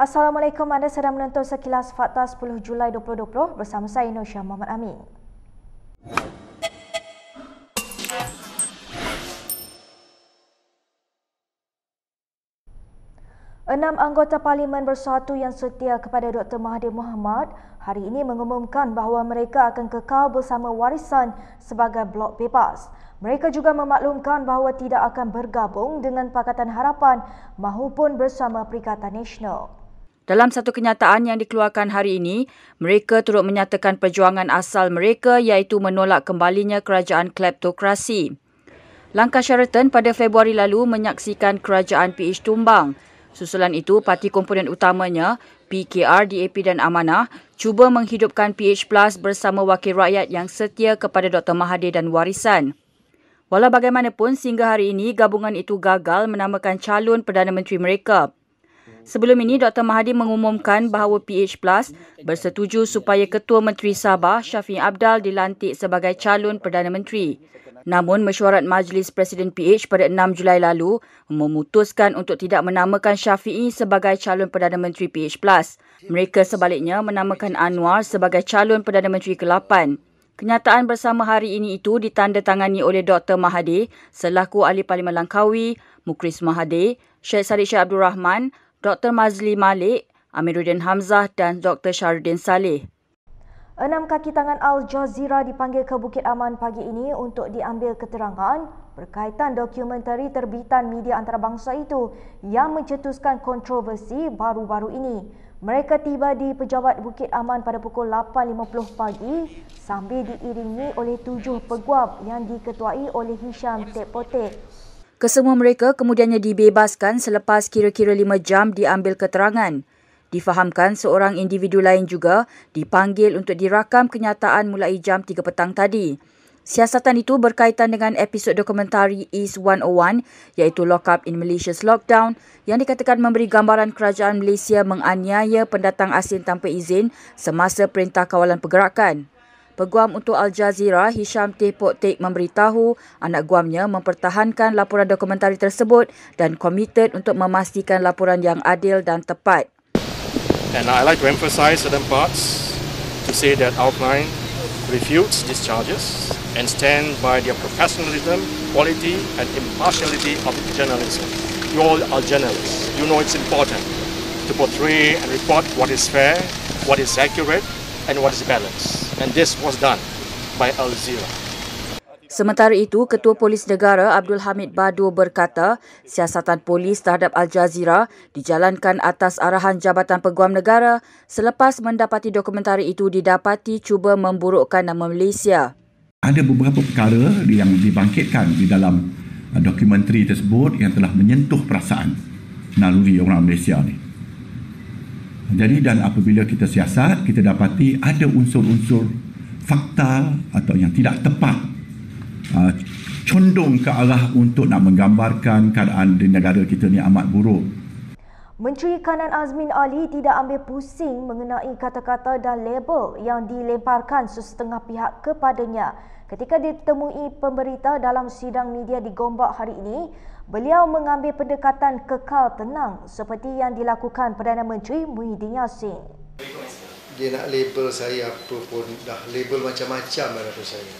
Assalamualaikum, anda sedang menonton sekilas fakta 10 Julai 2020 bersama saya Nusyah Muhammad Amin. Enam anggota Parlimen Bersatu yang setia kepada Dr. Mahathir Mohamad hari ini mengumumkan bahawa mereka akan kekal bersama warisan sebagai blok bebas. Mereka juga memaklumkan bahawa tidak akan bergabung dengan Pakatan Harapan maupun bersama Perikatan Nasional. Dalam satu kenyataan yang dikeluarkan hari ini, mereka turut menyatakan perjuangan asal mereka iaitu menolak kembalinya kerajaan kleptokrasi. Langkah Sheraton pada Februari lalu menyaksikan kerajaan PH tumbang. Susulan itu, parti komponen utamanya, PKR, DAP dan Amanah, cuba menghidupkan PH Plus bersama wakil rakyat yang setia kepada Dr. Mahathir dan warisan. Walau bagaimanapun, sehingga hari ini gabungan itu gagal menamakan calon Perdana Menteri mereka. Sebelum ini, Dr. Mahathir mengumumkan bahawa PH Plus bersetuju supaya Ketua Menteri Sabah Syafiq Abdal dilantik sebagai calon Perdana Menteri. Namun, mesyuarat Majlis Presiden PH pada 6 Julai lalu memutuskan untuk tidak menamakan Syafiq sebagai calon Perdana Menteri PH Plus. Mereka sebaliknya menamakan Anwar sebagai calon Perdana Menteri ke-8. Kenyataan bersama hari ini itu ditandatangani oleh Dr. Mahathir selaku Ahli Parlimen Langkawi, Mukris Mahathir, Syed Salih Syed Abdul Rahman, Dr. Mazli Malik, Amiruddin Hamzah dan Dr. Syarudin Saleh. Enam kaki tangan Al Jazeera dipanggil ke Bukit Aman pagi ini untuk diambil keterangan berkaitan dokumentari terbitan media antarabangsa itu yang mencetuskan kontroversi baru-baru ini. Mereka tiba di pejabat Bukit Aman pada pukul 8.50 pagi sambil diiringi oleh tujuh peguam yang diketuai oleh Hisham Tepote, Kesemua mereka kemudiannya dibebaskan selepas kira-kira lima jam diambil keterangan. Difahamkan seorang individu lain juga dipanggil untuk dirakam kenyataan mulai jam 3 petang tadi. Siasatan itu berkaitan dengan episod dokumentari East 101 iaitu Lock Up in Malaysia's Lockdown yang dikatakan memberi gambaran kerajaan Malaysia menganiaya pendatang asing tanpa izin semasa Perintah Kawalan Pergerakan. Peguam untuk Al Jazeera Hisham Tepok Tek memberitahu anak guamnya mempertahankan laporan dokumentari tersebut dan komited untuk memastikan laporan yang adil dan tepat. And I like to emphasize certain parts to say that our client refutes these charges and stand by their professionalism, quality and impartiality of journalism. You all are journalists. You know it's important to portray and report what is fair, what is accurate and what is balance. And this was done by Al Jazeera. Sementara itu, Ketua Polis Negara Abdul Hamid Badu berkata, siasatan polis terhadap Al Jazeera dijalankan atas arahan Jabatan Peguam Negara selepas mendapati dokumentari itu didapati cuba memburukkan nama Malaysia. Ada beberapa perkara yang dibangkitkan di dalam uh, dokumentari tersebut yang telah menyentuh perasaan naluri orang Malaysia ni. Jadi dan apabila kita siasat, kita dapati ada unsur-unsur fakta atau yang tidak tepat uh, condong ke arah untuk nak menggambarkan keadaan di negara kita ni amat buruk. Menteri Kanan Azmin Ali tidak ambil pusing mengenai kata-kata dan label yang dilemparkan sesetengah pihak kepadanya ketika ditemui pemberita dalam sidang media di Gombak hari ini Beliau mengambil pendekatan kekal tenang seperti yang dilakukan Perdana Menteri Muhyiddin Yassin. Dia nak label saya apa pun dah label macam-macam pada saya.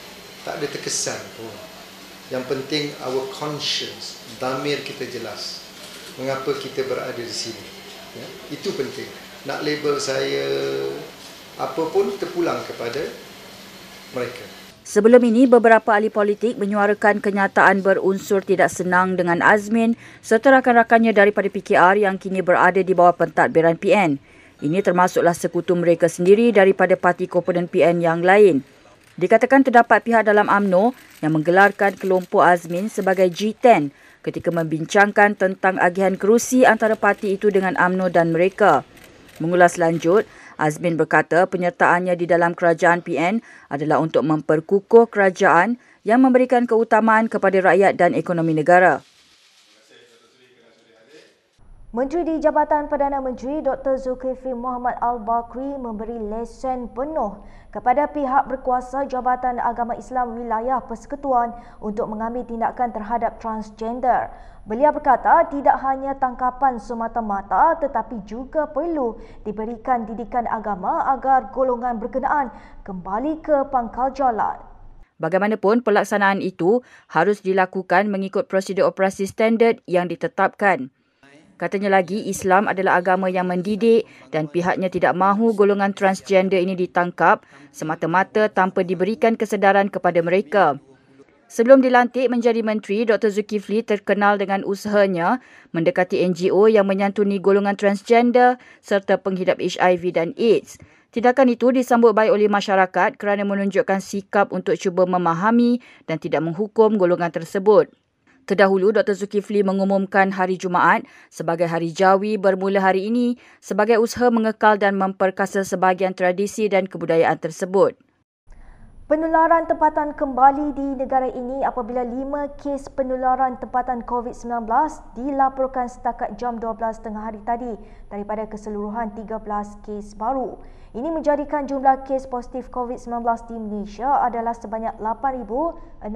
Tak ada terkesan pun. Yang penting our conscience, damir kita jelas. Mengapa kita berada di sini. Ya, itu penting. Nak label saya apa pun terpulang kepada mereka. Sebelum ini, beberapa ahli politik menyuarakan kenyataan berunsur tidak senang dengan Azmin serta rakan-rakannya daripada PKR yang kini berada di bawah pentadbiran PN. Ini termasuklah sekutu mereka sendiri daripada parti komponen PN yang lain. Dikatakan terdapat pihak dalam AMNO yang menggelarkan kelompok Azmin sebagai G10 ketika membincangkan tentang agihan kerusi antara parti itu dengan AMNO dan mereka. Mengulas lanjut, Azmin berkata penyertaannya di dalam kerajaan PN adalah untuk memperkukuh kerajaan yang memberikan keutamaan kepada rakyat dan ekonomi negara. Menteri di Jabatan Perdana Menteri Dr. Zulkifli Muhammad Al-Bakri memberi lesen penuh kepada pihak berkuasa Jabatan Agama Islam Wilayah Persekutuan untuk mengambil tindakan terhadap transgender. Beliau berkata tidak hanya tangkapan semata-mata tetapi juga perlu diberikan didikan agama agar golongan berkenaan kembali ke pangkal jalan. Bagaimanapun pelaksanaan itu harus dilakukan mengikut prosedur operasi standard yang ditetapkan. Katanya lagi Islam adalah agama yang mendidik dan pihaknya tidak mahu golongan transgender ini ditangkap semata-mata tanpa diberikan kesedaran kepada mereka. Sebelum dilantik menjadi menteri, Dr. Zulkifli terkenal dengan usahanya mendekati NGO yang menyantuni golongan transgender serta penghidap HIV dan AIDS. Tindakan itu disambut baik oleh masyarakat kerana menunjukkan sikap untuk cuba memahami dan tidak menghukum golongan tersebut. Terdahulu, Dr. Zulkifli mengumumkan hari Jumaat sebagai hari Jawi bermula hari ini sebagai usaha mengekal dan memperkasa sebahagian tradisi dan kebudayaan tersebut. Penularan tempatan kembali di negara ini apabila lima kes penularan tempatan COVID-19 dilaporkan setakat jam 12 tengah hari tadi daripada keseluruhan 13 kes baru. Ini menjadikan jumlah kes positif COVID-19 di Malaysia adalah sebanyak 8,696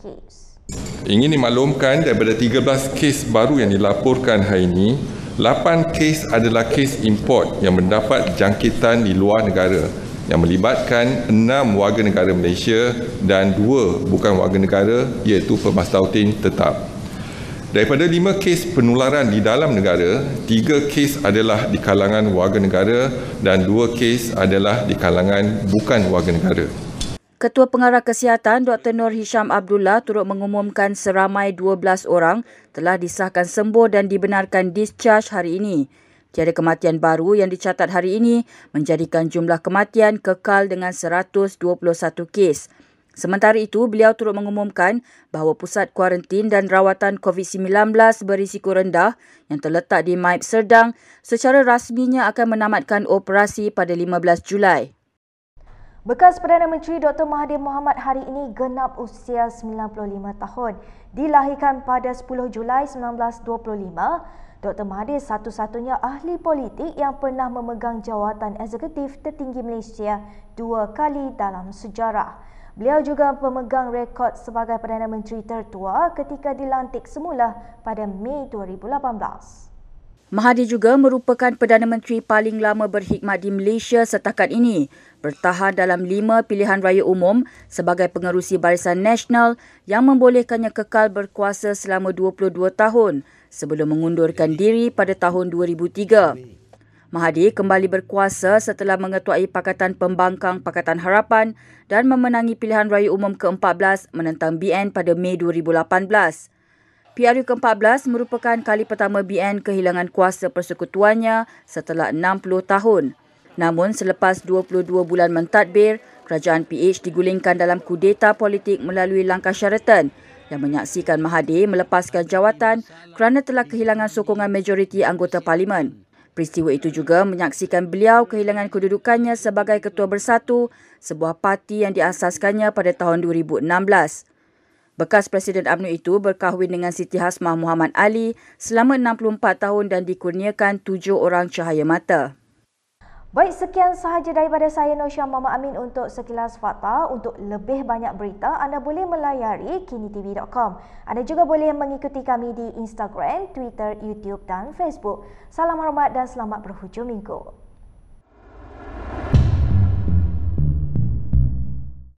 kes. Ingin dimaklumkan daripada 13 kes baru yang dilaporkan hari ini, 8 kes adalah kes import yang mendapat jangkitan di luar negara yang melibatkan enam warga negara Malaysia dan dua bukan warga negara iaitu pemastautin tetap. Daripada lima kes penularan di dalam negara, tiga kes adalah di kalangan warga negara dan dua kes adalah di kalangan bukan warga negara. Ketua Pengarah Kesihatan Dr. Nur Hisham Abdullah turut mengumumkan seramai 12 orang telah disahkan sembuh dan dibenarkan discharge hari ini. Tiada kematian baru yang dicatat hari ini menjadikan jumlah kematian kekal dengan 121 kes. Sementara itu, beliau turut mengumumkan bahawa pusat kuarantin dan rawatan COVID-19 berisiko rendah yang terletak di Maip Serdang secara rasminya akan menamatkan operasi pada 15 Julai. Bekas Perdana Menteri Dr. Mahathir Mohamad hari ini genap usia 95 tahun. Dilahirkan pada 10 Julai 1925, Dr. Mahathir satu-satunya ahli politik yang pernah memegang jawatan eksekutif tertinggi Malaysia dua kali dalam sejarah. Beliau juga pemegang rekod sebagai Perdana Menteri tertua ketika dilantik semula pada Mei 2018. Mahathir juga merupakan Perdana Menteri paling lama berkhidmat di Malaysia setakat ini, bertahan dalam lima pilihan raya umum sebagai pengerusi Barisan Nasional yang membolehkannya kekal berkuasa selama 22 tahun sebelum mengundurkan diri pada tahun 2003. Mahathir kembali berkuasa setelah mengetuai Pakatan Pembangkang Pakatan Harapan dan memenangi pilihan raya umum ke-14 menentang BN pada Mei 2018. PRU ke-14 merupakan kali pertama BN kehilangan kuasa persekutuannya setelah 60 tahun. Namun selepas 22 bulan mentadbir, kerajaan PH digulingkan dalam kudeta politik melalui langkah syaratan yang menyaksikan Mahathir melepaskan jawatan kerana telah kehilangan sokongan majoriti anggota parlimen. Peristiwa itu juga menyaksikan beliau kehilangan kedudukannya sebagai Ketua Bersatu, sebuah parti yang diasaskannya pada tahun 2016. Bekas Presiden UMNO itu berkahwin dengan Siti Hasmah Muhammad Ali selama 64 tahun dan dikurniakan tujuh orang cahaya mata. Baik, sekian sahaja daripada saya Nosya Mama Amin untuk sekilas fakta. Untuk lebih banyak berita, anda boleh melayari kinitv.com. Anda juga boleh mengikuti kami di Instagram, Twitter, YouTube dan Facebook. Salam hormat dan selamat berhujung minggu.